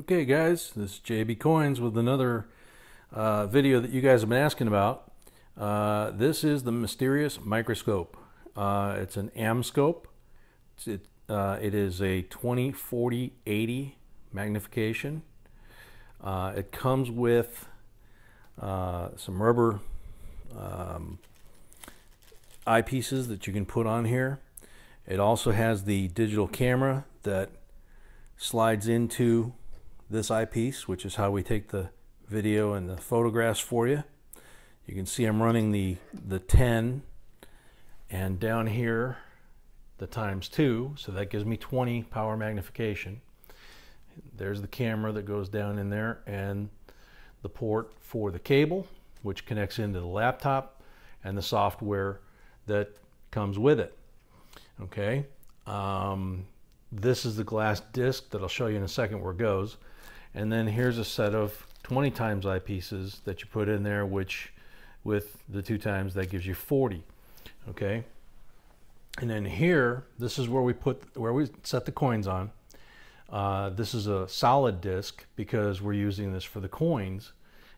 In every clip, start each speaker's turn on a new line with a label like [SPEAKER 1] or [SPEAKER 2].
[SPEAKER 1] Okay guys, this is JB Coins with another uh, video that you guys have been asking about. Uh, this is the mysterious microscope. Uh, it's an AmScope. It's, it uh, is a 20-40-80 magnification. Uh, it comes with uh, some rubber um, eyepieces that you can put on here. It also has the digital camera that slides into this eyepiece, which is how we take the video and the photographs for you. You can see I'm running the, the 10 and down here the times 2, so that gives me 20 power magnification. There's the camera that goes down in there and the port for the cable, which connects into the laptop and the software that comes with it. Okay, um, this is the glass disc that I'll show you in a second where it goes. And then here's a set of 20 times eyepieces that you put in there, which with the two times, that gives you 40, okay? And then here, this is where we put, where we set the coins on. Uh, this is a solid disk because we're using this for the coins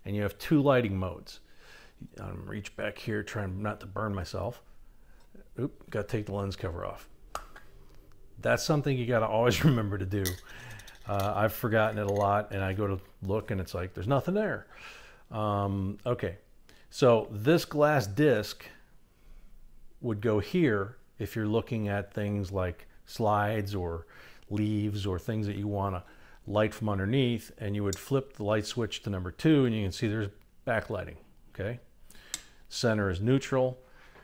[SPEAKER 1] and you have two lighting modes. I'm reach back here, trying not to burn myself. Oop, got to take the lens cover off. That's something you got to always remember to do. Uh, I've forgotten it a lot, and I go to look, and it's like there's nothing there. Um, okay, so this glass disc would go here if you're looking at things like slides or leaves or things that you want to light from underneath, and you would flip the light switch to number two, and you can see there's backlighting. Okay, center is neutral.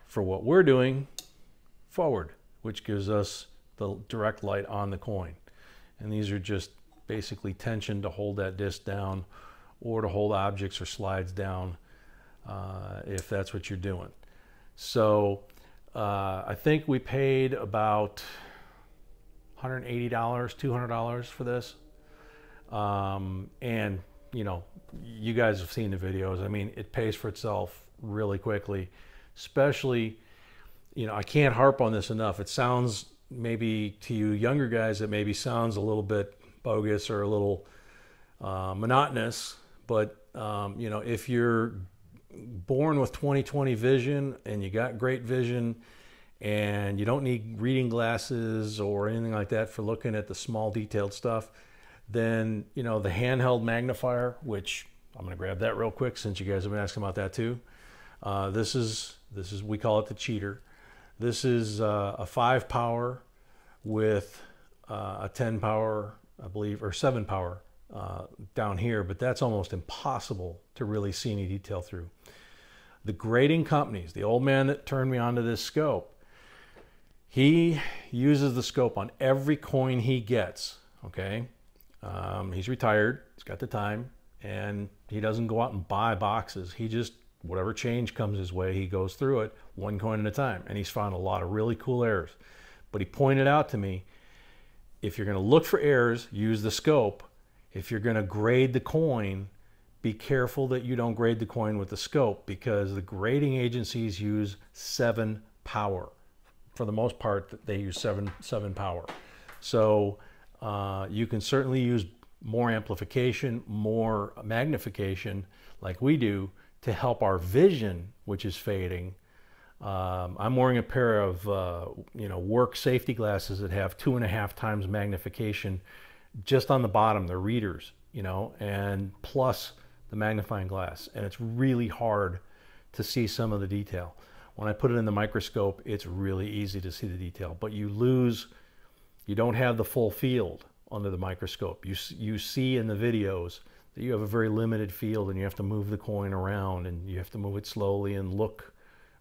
[SPEAKER 1] For what we're doing, forward, which gives us the direct light on the coin. And these are just basically tension to hold that disc down or to hold objects or slides down uh, if that's what you're doing. So uh, I think we paid about $180, $200 for this. Um, and, you know, you guys have seen the videos. I mean, it pays for itself really quickly, especially, you know, I can't harp on this enough. It sounds maybe to you younger guys it maybe sounds a little bit bogus or a little uh, monotonous, but um, you know if you're born with 20/20 vision and you got great vision and you don't need reading glasses or anything like that for looking at the small detailed stuff, then you know the handheld magnifier, which I'm going to grab that real quick since you guys have been asking about that too. Uh, this is this is we call it the cheater. This is uh, a five power with uh, a 10 power, I believe, or seven power uh, down here, but that's almost impossible to really see any detail through. The grading companies, the old man that turned me onto this scope, he uses the scope on every coin he gets, okay? Um, he's retired, he's got the time, and he doesn't go out and buy boxes. He just whatever change comes his way, he goes through it one coin at a time. And he's found a lot of really cool errors. But he pointed out to me if you're going to look for errors, use the scope. If you're going to grade the coin, be careful that you don't grade the coin with the scope because the grading agencies use seven power. For the most part, they use seven, seven power. So uh, you can certainly use more amplification, more magnification like we do, to help our vision, which is fading. Um, I'm wearing a pair of uh, you know work safety glasses that have two and a half times magnification just on the bottom. They're readers, you know, and plus the magnifying glass, and it's really hard to see some of the detail. When I put it in the microscope, it's really easy to see the detail, but you lose, you don't have the full field under the microscope. You you see in the videos that you have a very limited field and you have to move the coin around and you have to move it slowly and look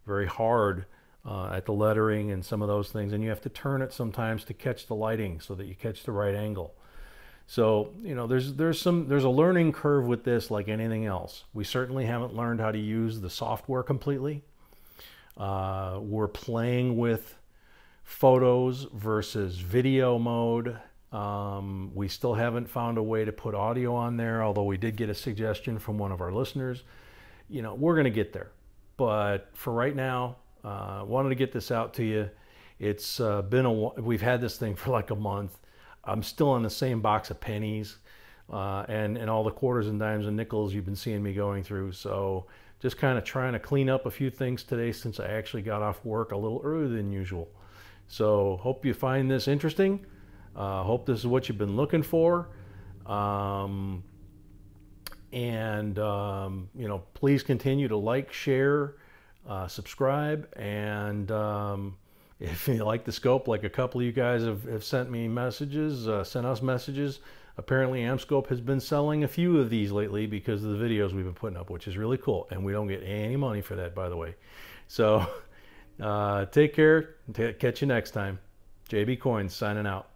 [SPEAKER 1] very hard uh, at the lettering and some of those things. And you have to turn it sometimes to catch the lighting so that you catch the right angle. So, you know, there's, there's, some, there's a learning curve with this like anything else. We certainly haven't learned how to use the software completely. Uh, we're playing with photos versus video mode um, we still haven't found a way to put audio on there, although we did get a suggestion from one of our listeners. You know, we're going to get there. But for right now, uh, wanted to get this out to you. It's uh, been a we've had this thing for like a month. I'm still on the same box of pennies uh, and and all the quarters and dimes and nickels you've been seeing me going through. So just kind of trying to clean up a few things today since I actually got off work a little earlier than usual. So hope you find this interesting. Uh, hope this is what you've been looking for. Um, and, um, you know, please continue to like, share, uh, subscribe. And um, if you like the scope, like a couple of you guys have, have sent me messages, uh, sent us messages. Apparently, AmScope has been selling a few of these lately because of the videos we've been putting up, which is really cool. And we don't get any money for that, by the way. So uh, take care. catch you next time. JB Coins signing out.